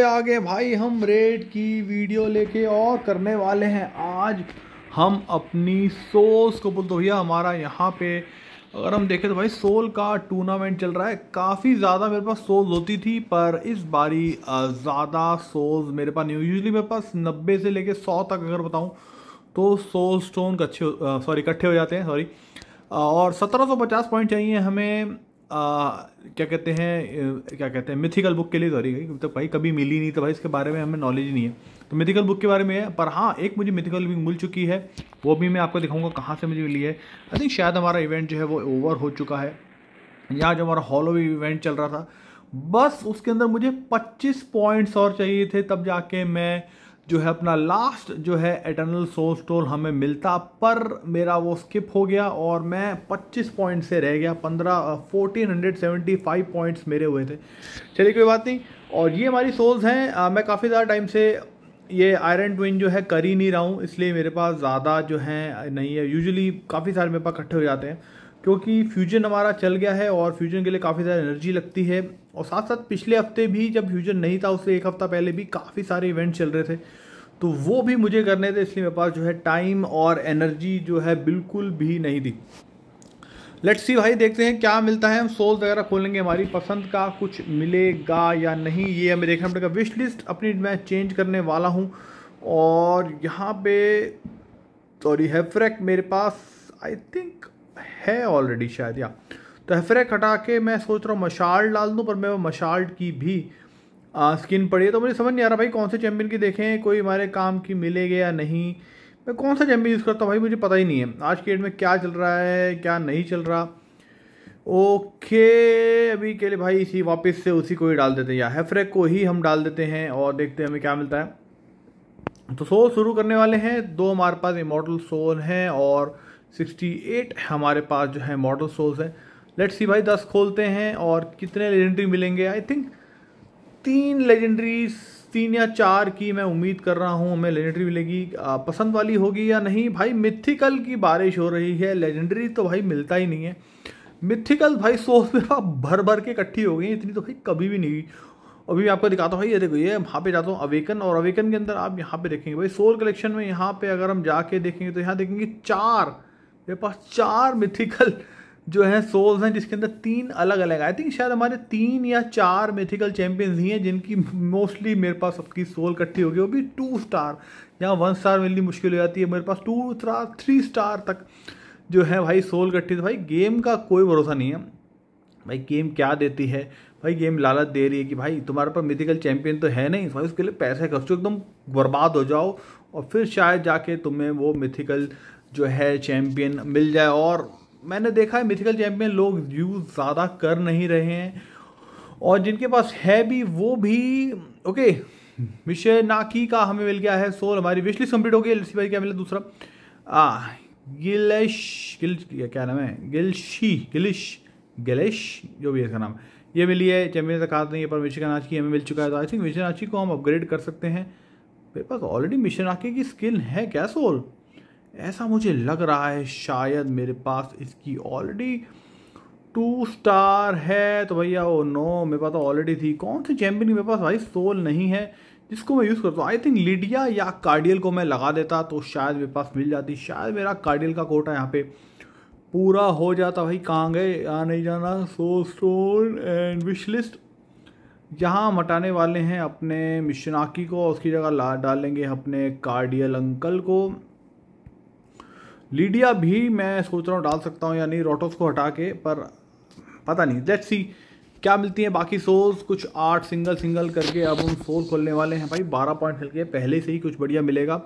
आगे भाई हम रेड की वीडियो लेके और करने वाले हैं आज हम अपनी सोस को बोल तो भैया हमारा यहाँ पे अगर हम देखें तो भाई सोल का टूर्नामेंट चल रहा है काफ़ी ज़्यादा मेरे पास सोज होती थी पर इस बारी ज़्यादा सोज मेरे पास नहीं यूजली मेरे पास नब्बे से लेके सौ तक अगर बताऊँ तो सोल स्टोन कच्छे सॉरी इकट्ठे हो जाते हैं सॉरी और सत्रह सौ पचास पॉइंट चाहिए हमें क्या कहते हैं क्या कहते हैं मिथिकल बुक के लिए दोहरी गई तो भाई कभी मिली नहीं तो भाई इसके बारे में हमें नॉलेज नहीं है तो मिथिकल बुक के बारे में है पर हाँ एक मुझे मिथिकल बुक मिल चुकी है वो भी मैं आपको दिखाऊंगा कहाँ से मुझे मिली है आई थिंक शायद हमारा इवेंट जो है वो ओवर हो चुका है यहाँ जो हमारा हॉलो इवेंट चल रहा था बस उसके अंदर मुझे पच्चीस पॉइंट्स और चाहिए थे तब जाके मैं जो है अपना लास्ट जो है एटर्नल सोल स्टोल हमें मिलता पर मेरा वो स्किप हो गया और मैं 25 पॉइंट से रह गया 15 1475 पॉइंट्स मेरे हुए थे चलिए कोई बात नहीं और ये हमारी सोल्स हैं मैं काफ़ी ज़्यादा टाइम से ये आयरन ट्विन जो है कर ही नहीं रहा हूँ इसलिए मेरे पास ज़्यादा जो है नहीं है यूजली काफ़ी सारे मेरे पास इकट्ठे हो जाते हैं क्योंकि फ्यूजन हमारा चल गया है और फ्यूजन के लिए काफ़ी ज़्यादा एनर्जी लगती है और साथ साथ पिछले हफ्ते भी जब फ्यूजन नहीं था उससे एक हफ्ता पहले भी काफ़ी सारे इवेंट चल रहे थे तो वो भी मुझे करने थे इसलिए मेरे पास जो है टाइम और एनर्जी जो है बिल्कुल भी नहीं थी लेट्स सी भाई देखते हैं क्या मिलता है हम सोल्स वगैरह खोलेंगे हमारी पसंद का कुछ मिलेगा या नहीं ये हमें देखना पड़ेगा विश लिस्ट अपनी मैं चेंज करने वाला हूँ और यहाँ पे सॉरी हैफ्रैक मेरे पास आई थिंक है ऑलरेडी शायद या तो हेफरेक हटा के मैं सोच रहा हूँ मशाल डाल दूँ पर मैं मशाल की भी आ, स्किन पड़ी है तो मुझे समझ नहीं आ रहा भाई कौन से चैम्पियन की देखें कोई हमारे काम की मिलेगी या नहीं मैं कौन सा चैम्पियन यूज़ करता हूँ भाई मुझे पता ही नहीं है आज के डेट में क्या चल रहा है क्या नहीं चल रहा ओके अभी के लिए भाई इसी वापस से उसी को ही डाल देते हैं या हैफ्रेक को ही हम डाल देते हैं और देखते हैं हमें क्या मिलता है तो सो शुरू करने वाले हैं दो हमारे पास इमोटल सोल हैं और 68 हमारे पास जो है मॉडल सोल्स है लेट्स सी भाई दस खोलते हैं और कितने लेजेंडरी मिलेंगे आई थिंक तीन लेजेंडरी तीन या चार की मैं उम्मीद कर रहा हूँ हमें लेजेंडरी मिलेगी पसंद वाली होगी या नहीं भाई मिथिकल की बारिश हो रही है लेजेंडरी तो भाई मिलता ही नहीं है मिथिकल भाई सोल्स में भर भर के इकट्ठी हो गई इतनी तो भाई कभी भी नहीं अभी मैं आपको दिखाता हूँ भाई ये देखो ये वहाँ पे जाता हूँ अवेकन और अवेकन के अंदर आप यहाँ पे देखेंगे भाई सोल कलेक्शन में यहाँ पे अगर हम जाके देखेंगे तो यहाँ देखेंगे चार मेरे पास चार मिथिकल जो है सोल्स हैं जिसके अंदर तीन अलग अलग आई थिंक शायद हमारे तीन या चार मिथिकल चैंपियंस ही हैं जिनकी मोस्टली मेरे पास सबकी सोल इकट्ठी होगी वो भी टू स्टार यहाँ वन स्टार मिलनी मुश्किल हो जाती है मेरे पास टू स्टार थ्री स्टार तक जो है भाई सोल इकट्ठी तो भाई गेम का कोई भरोसा नहीं है भाई गेम क्या देती है भाई गेम लालच दे रही है कि भाई तुम्हारे पास मिथिकल चैंपियन तो है नहीं भाई उसके लिए पैसे खर्चो एकदम बर्बाद हो जाओ और फिर शायद जाके तुम्हें वो मिथिकल जो है चैम्पियन मिल जाए और मैंने देखा है मिथिकल चैम्पियन लोग यूज़ ज़्यादा कर नहीं रहे हैं और जिनके पास है भी वो भी ओके विषय नाकी का हमें मिल गया है सोल हमारी विश लिस्ट कंप्लीट हो गई एल भाई क्या मिला दूसरा आ गिलेश गिल क्या नाम है गिलशी गिलिश गिलेश जो भी है इसका नाम ये मिली है चैम्पियन तक कहा नहीं है पर मिशन आची हमें मिल चुका है तो आई थिंक मिशन आची को हम अपग्रेड कर सकते हैं मेरे पास ऑलरेडी मिशन आके की स्किल है क्या सोल ऐसा मुझे लग रहा है शायद मेरे पास इसकी ऑलरेडी टू स्टार है तो भैया ओ oh नो मेरे पास तो ऑलरेडी थी कौन सी चैम्पियन मेरे पास भाई सोल नहीं है जिसको मैं यूज़ करता हूँ आई थिंक लिडिया या कार्डियल को मैं लगा देता तो शायद मेरे पास मिल जाती शायद मेरा कार्डियल का कोटा यहाँ पे पूरा हो जाता भाई कहाँ गए यहाँ नहीं जाना so soul and wish list यहाँ मटाने वाले हैं अपने मिशनाकी को उसकी जगह ला डालेंगे अपने कार्डियल अंकल को लीडिया भी मैं सोच रहा हूँ डाल सकता हूँ या नहीं रोटोस को हटा के पर पता नहीं लेट्स सी क्या मिलती है बाकी सोल्स कुछ आठ सिंगल सिंगल करके अब हम सोल खोलने वाले हैं भाई बारह पॉइंट खेल के पहले से ही कुछ बढ़िया मिलेगा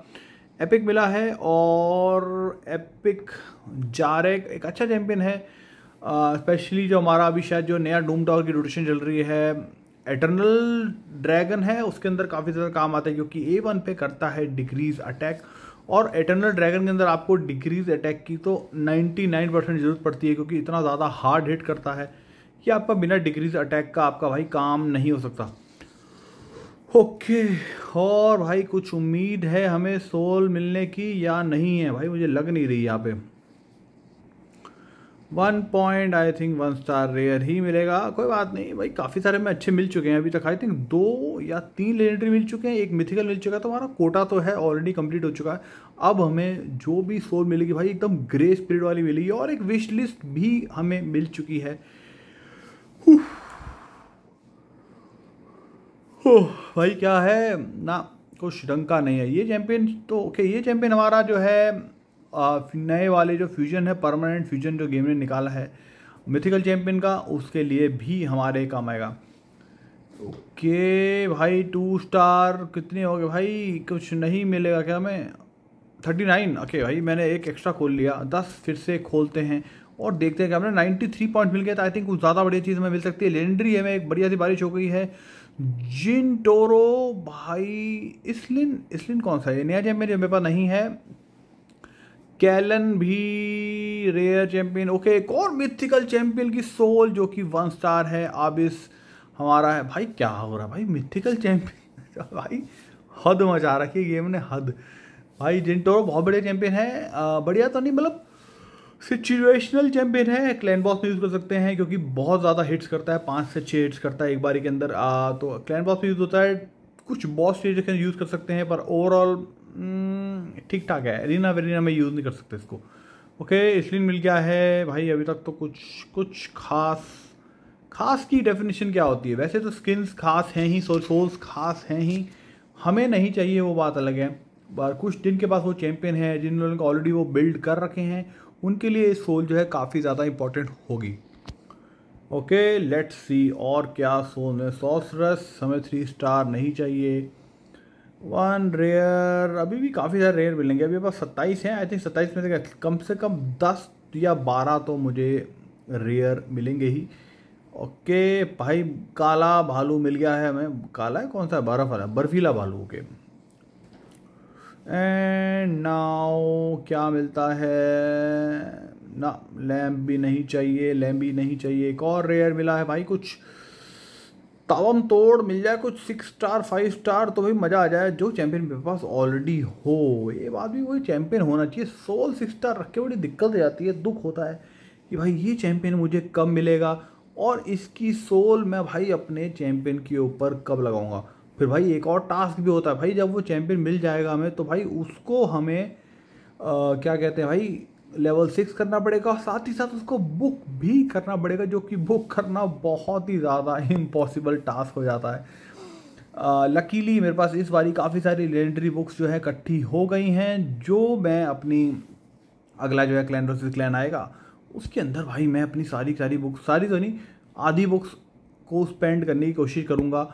एपिक मिला है और एपिक जारेक एक अच्छा चैम्पियन है स्पेशली जो हमारा अभी शायद जो नया डूम टावर की रोटेशन चल रही है एटर्नल ड्रैगन है उसके अंदर काफ़ी ज़्यादा काम आता है क्योंकि ए वन पे करता है डिक्रीज अटैक और एटर्नल ड्रैगन के अंदर आपको डिक्रीज अटैक की तो 99 परसेंट ज़रूरत पड़ती है क्योंकि इतना ज़्यादा हार्ड हिट करता है कि आपका बिना डिक्रीज अटैक का आपका भाई काम नहीं हो सकता ओके और भाई कुछ उम्मीद है हमें सोल मिलने की या नहीं है भाई मुझे लग नहीं रही यहाँ पे one point I think one star rare ही मिलेगा कोई बात नहीं भाई काफ़ी सारे में अच्छे मिल चुके हैं अभी तक आई थिंक दो या तीन लेजेंडरी मिल चुके हैं एक मिथिकल मिल चुका है तो हमारा कोटा तो है ऑलरेडी कंप्लीट हो चुका है अब हमें जो भी सोल मिलेगी भाई एकदम ग्रे स्पिरिट वाली मिलेगी और एक विश लिस्ट भी हमें मिल चुकी है भाई क्या है ना कुछ ढंग नहीं है ये चैंपियन तो ओके ये चैंपियन हमारा जो है नए वाले जो फ्यूजन है परमानेंट फ्यूजन जो गेम ने निकाला है मिथिकल चैम्पियन का उसके लिए भी हमारे काम आएगा ओके भाई टू स्टार कितने हो गए भाई कुछ नहीं मिलेगा क्या हमें थर्टी नाइन ओके भाई मैंने एक एक्स्ट्रा खोल लिया दस फिर से खोलते हैं और देखते हैं कि हमने नाइन्टी थ्री पॉइंट मिल गया तो आई थिंक कुछ ज़्यादा बढ़िया चीज़ हमें मिल सकती है लेंड्री है एक बढ़िया सी बारिश हो गई है जिन टोरो भाई इसलिन इसलिन कौन सा है नया जैम मेरे पास नहीं है कैलन भी रेयर चैंपियन ओके एक और मिथिकल चैंपियन की सोल जो कि वन स्टार है आबिस हमारा है भाई क्या हो रहा भाई मिथिकल चैंपियन भाई हद मचा रखी है गेम ने हद भाई जिनटोरो बहुत बढ़िया चैंपियन है बढ़िया तो नहीं मतलब सिचुएशनल चैंपियन है क्लैन बॉस में यूज़ कर सकते हैं क्योंकि बहुत ज़्यादा हिट्स करता है पाँच से छः हिट्स करता है एक बारी के अंदर आ, तो क्लैन बॉस में यूज़ होता है कुछ बॉस स्टेज यूज़ कर सकते हैं पर ओवरऑल हम्म, ठीक ठाक है एरिना वेरिना में यूज़ नहीं कर सकते इसको ओके इसलिए मिल गया है भाई अभी तक तो कुछ कुछ खास खास की डेफिनेशन क्या होती है वैसे तो स्किन्स खास हैं ही सोल्स खास हैं ही हमें नहीं चाहिए वो बात अलग है बार कुछ जिनके पास वो चैम्पियन है जिन लोगों को ऑलरेडी वो बिल्ड कर रखे हैं उनके लिए सोल जो है काफ़ी ज़्यादा इंपॉर्टेंट होगी ओके लेट्स सी और क्या सोल में सॉसरस हमें थ्री स्टार नहीं चाहिए वन रेयर अभी भी काफ़ी सारे रेयर मिलेंगे अभी पास सत्ताईस हैं आई थिंक सत्ताईस में से कम से कम दस या बारह तो मुझे रेयर मिलेंगे ही ओके भाई काला भालू मिल गया है हमें काला है कौन सा है बर्फ वाला बर्फीला भालू ओके एंड नाउ क्या मिलता है ना लैम्प भी नहीं चाहिए लैम्प भी नहीं चाहिए एक और रेयर मिला है भाई कुछ तवम तोड़ मिल जाए कुछ सिक्स स्टार फाइव स्टार तो भाई मज़ा आ जाए जो चैंपियन मेरे पास ऑलरेडी हो ये बात भी वही चैंपियन होना चाहिए सोल सिक्स स्टार रख के बड़ी दिक्कत हो जाती है दुख होता है कि भाई ये चैंपियन मुझे कब मिलेगा और इसकी सोल मैं भाई अपने चैंपियन के ऊपर कब लगाऊंगा फिर भाई एक और टास्क भी होता है भाई जब वो चैंपियन मिल जाएगा हमें तो भाई उसको हमें आ, क्या कहते हैं भाई लेवल सिक्स करना पड़ेगा और साथ ही साथ उसको बुक भी करना पड़ेगा जो कि बुक करना बहुत ही ज़्यादा इम्पॉसिबल टास्क हो जाता है लकीली मेरे पास इस बारी काफ़ी सारी लेजेंडरी बुक्स जो है इकट्ठी हो गई हैं जो मैं अपनी अगला जो है क्लैन रोसिस क्लैन आएगा उसके अंदर भाई मैं अपनी सारी सारी बुक्स सारी तो नहीं आधी बुक्स को स्पेंड करने की कोशिश करूँगा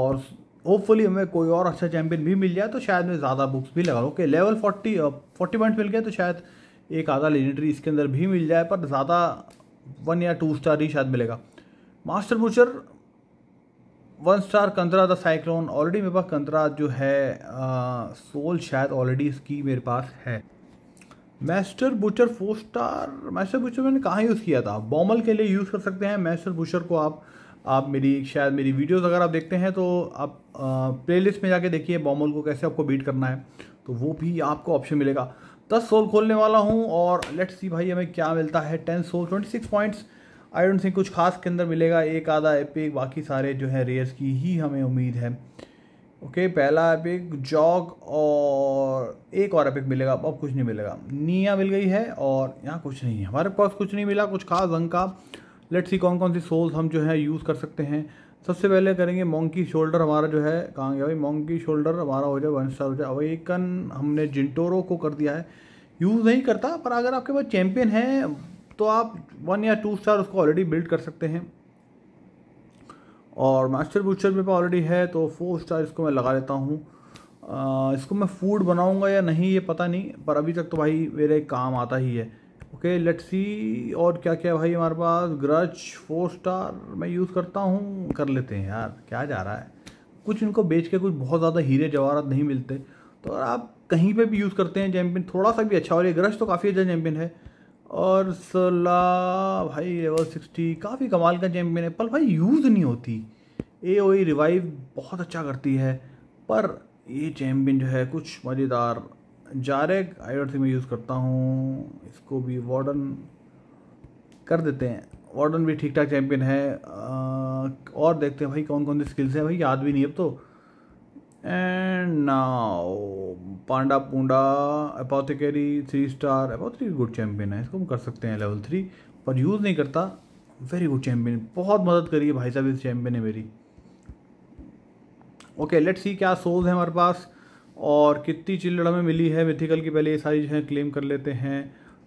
और होपफुली हमें कोई और अच्छा चैम्पियन भी मिल जाए तो शायद मैं ज़्यादा बुक्स भी लगा लूँ okay level forty forty points मिल गए तो शायद एक आधा लेजेंडरी इसके अंदर भी मिल जाए पर ज़्यादा वन या टू स्टार ही शायद मिलेगा master butcher one star Kantra the Cyclone already मेरे पास कंतरा जो है आ, सोल शायद ऑलरेडी इसकी मेरे पास है master butcher four star master butcher मैंने कहाँ यूज़ किया था बॉमल के लिए यूज़ कर सकते हैं मैस्टर बुचर को आप आप मेरी शायद मेरी वीडियोस अगर आप देखते हैं तो आप प्लेलिस्ट में जाके देखिए बॉमल को कैसे आपको बीट करना है तो वो भी आपको ऑप्शन मिलेगा दस सोल खोलने वाला हूँ और लेट्स सी भाई हमें क्या मिलता है ten soul twenty six points I don't think कुछ खास के अंदर मिलेगा एक आधा एपिक बाकी सारे जो है रेयर्स की ही हमें उम्मीद है ओके okay, पहला एपिक जॉग और एक और एपिक मिलेगा अब कुछ नहीं मिलेगा निया मिल गई है और यहाँ कुछ नहीं है हमारे पास कुछ नहीं मिला कुछ खास रंग का लेट्स सी कौन कौन सी सोल्स हम जो है यूज़ कर सकते हैं सबसे पहले करेंगे मोंकी शोल्डर हमारा जो है कहाँ गया भाई मोंकी शोल्डर हमारा हो जाए वन स्टार हो जाए अवेकन हमने जिंटोरो को कर दिया है यूज़ नहीं करता पर अगर आपके पास चैम्पियन है तो आप वन या टू स्टार उसको ऑलरेडी बिल्ड कर सकते हैं और मास्टर बूचर मेरे पास ऑलरेडी है तो फोर स्टार इसको मैं लगा लेता हूँ इसको मैं फूड बनाऊँगा या नहीं ये पता नहीं पर अभी तक तो भाई मेरे काम आता ही है ओके लेट्स सी और क्या क्या भाई हमारे पास ग्रज फोर स्टार मैं यूज़ करता हूँ कर लेते हैं यार क्या जा रहा है कुछ इनको बेच के कुछ बहुत ज़्यादा हीरे जवाहरात नहीं मिलते तो अगर आप कहीं पे भी यूज़ करते हैं जैम्पिन थोड़ा सा भी अच्छा और ये ग्रश तो काफ़ी अच्छा जैम्पिन है और सला भाई लेवल सिक्सटी काफ़ी कमाल का चैम्पियन है पर भाई यूज़ नहीं होती ए ओ रिवाइव बहुत अच्छा करती है पर ये चैम्पियन जो है कुछ मज़ेदार जारेक आई डॉट सी मैं यूज़ करता हूँ इसको भी वार्डन कर देते हैं वार्डन भी ठीक ठाक चैम्पियन है और देखते हैं भाई कौन कौन सी स्किल्स हैं भाई याद भी नहीं अब तो एंड नाउ पांडा पूडा apothecary three star apothecary good champion है इसको हम कर सकते हैं लेवल थ्री पर यूज़ नहीं करता वेरी गुड चैम्पियन बहुत मदद करी है भाई साहब इस चैम्पियन है मेरी ओके लेट्स सी क्या सोल्स हैं हमारे पास और कितनी चिल्ड्रन हमें मिली है मिथिकल की पहले ये सारी जो है क्लेम कर लेते हैं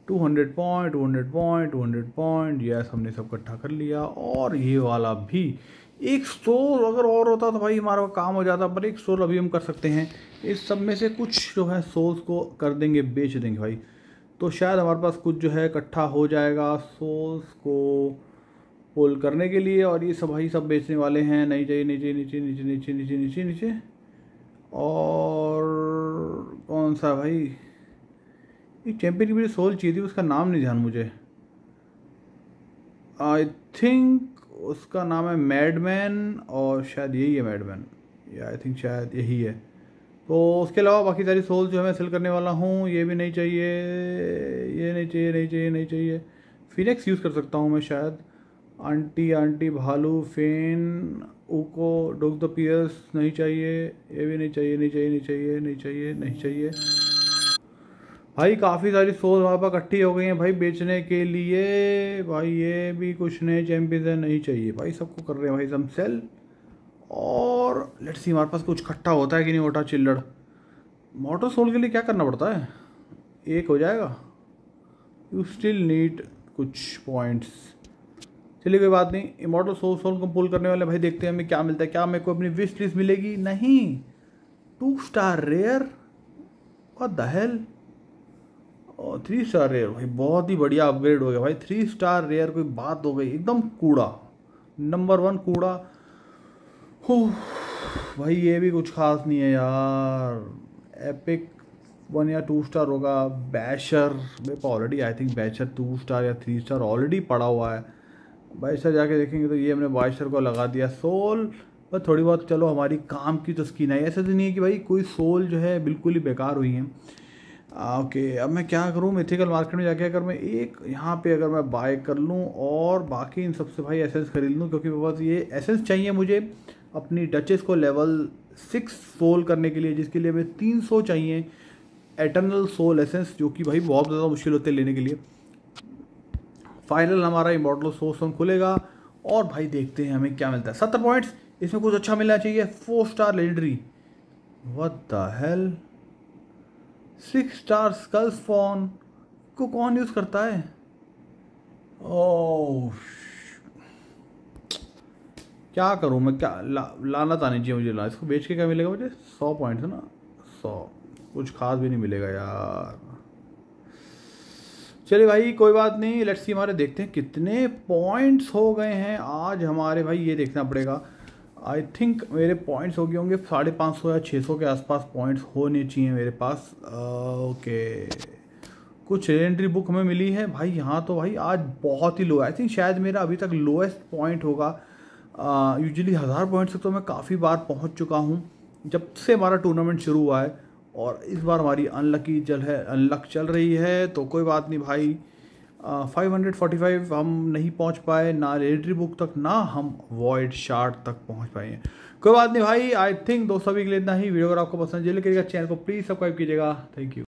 two hundred point two hundred point two hundred point yes हमने सब इकट्ठा कर लिया और ये वाला भी एक सोल अगर और होता तो भाई हमारा काम हो जाता पर एक सोल अभी हम कर सकते हैं इस सब में से कुछ जो है सोल्स को कर देंगे बेच देंगे भाई तो शायद हमारे पास कुछ जो है इकट्ठा हो जाएगा सोल्स को पोल करने के लिए और ये सब भाई सब बेचने वाले हैं नहीं चाहिए नीचे नीचे नीचे नीचे नीचे नीचे नीचे और कौन सा भाई एक चैम्पियन की मुझे सोल चाहिए थी उसका नाम नहीं ध्यान मुझे आई थिंक उसका नाम है मैडमैन और शायद यही है मैडमैन या आई थिंक शायद यही है तो उसके अलावा बाकी सारी सोल जो है मैं सेल करने वाला हूँ ये भी नहीं चाहिए ये नहीं चाहिए नहीं चाहिए नहीं चाहिए फिनेक्स यूज़ कर सकता हूँ मैं शायद आंटी आंटी भालू फेन ऊको डोग द पियर्स नहीं चाहिए ये भी नहीं चाहिए नहीं चाहिए नहीं चाहिए नहीं चाहिए नहीं चाहिए भाई काफ़ी सारी सोच वहाँ पर इकट्ठी हो गई हैं भाई बेचने के लिए भाई ये भी कुछ नए है नहीं चाहिए भाई सबको कर रहे हैं भाई सम सेल और लेट्स सी हमारे पास कुछ इकट्ठा होता है कि नहीं होता चिल्लड़ मोटर सोल के लिए क्या करना पड़ता है एक हो जाएगा यू स्टिल नीड कुछ पॉइंट्स चलिए कोई बात नहीं इमोटल सोल सोल पुल करने वाले भाई देखते हैं हमें क्या मिलता है क्या मेरे को अपनी विश लिस्ट मिलेगी नहीं टू स्टार रेयर और दहल और थ्री स्टार रेयर भाई बहुत ही बढ़िया अपग्रेड हो गया भाई थ्री स्टार रेयर कोई बात हो गई एकदम कूड़ा नंबर वन कूड़ा हो भाई ये भी कुछ खास नहीं है यार एपिक वन या टू स्टार होगा बैशर मेरे already I think basher two star या थ्री स्टार ऑलरेडी पड़ा हुआ है बाइसर जाके देखेंगे तो ये हमने बाइसर को लगा दिया सोल पर थोड़ी बहुत चलो हमारी काम की तो स्किन आई ऐसा तो नहीं है कि भाई कोई सोल जो है बिल्कुल ही बेकार हुई है ओके अब मैं क्या करूँ मिथिकल मार्केट में जाके अगर मैं एक यहाँ पे अगर मैं बाय कर लूँ और बाकी इन सबसे भाई एसेंस खरीद लूँ क्योंकि बस ये एसेंस चाहिए मुझे अपनी डचेस को लेवल सिक्स सोल करने के लिए जिसके लिए हमें तीन सौ चाहिए एटर्नल सोल एसेंस जो कि भाई बहुत ज़्यादा मुश्किल होते हैं लेने के लिए फाइनल हमारा इमोटल सोर्स खुलेगा और भाई देखते हैं हमें क्या मिलता है सत्तर पॉइंट्स इसमें कुछ अच्छा मिलना चाहिए four star legendary what the hell six star Skullsworn को कौन यूज़ करता है ओ oh, क्या करूँ मैं क्या ला, लाना नहीं चाहिए मुझे ला इसको बेच के क्या मिलेगा मुझे सौ पॉइंट्स ना सौ कुछ खास भी नहीं मिलेगा यार चलिए भाई कोई बात नहीं लेट्स सी हमारे देखते हैं कितने पॉइंट्स हो गए हैं आज हमारे भाई ये देखना पड़ेगा आई थिंक मेरे पॉइंट्स हो गए होंगे साढ़े पाँच सौ या छः सौ के आसपास पॉइंट्स होने चाहिए मेरे पास ओके कुछ एंट्री बुक हमें मिली है भाई यहाँ तो भाई आज बहुत ही लो आई थिंक शायद मेरा अभी तक लोएस्ट पॉइंट होगा यूजली हज़ार पॉइंट्स तो मैं काफ़ी बार पहुँच चुका हूँ जब से हमारा टूर्नामेंट शुरू हुआ है और इस बार हमारी अनलकी चल है अनलक चल रही है तो कोई बात नहीं भाई फाइव हंड्रेड फोर्टी फाइव हम नहीं पहुंच पाए ना रेडरी बुक तक ना हम वॉइड शार्ट तक पहुंच पाए हैं कोई बात नहीं भाई आई थिंक दोस्तों भी के लिए इतना ही वीडियो अगर आपको पसंद जल्दी करिएगा चैनल को प्लीज़ सब्सक्राइब कीजिएगा थैंक यू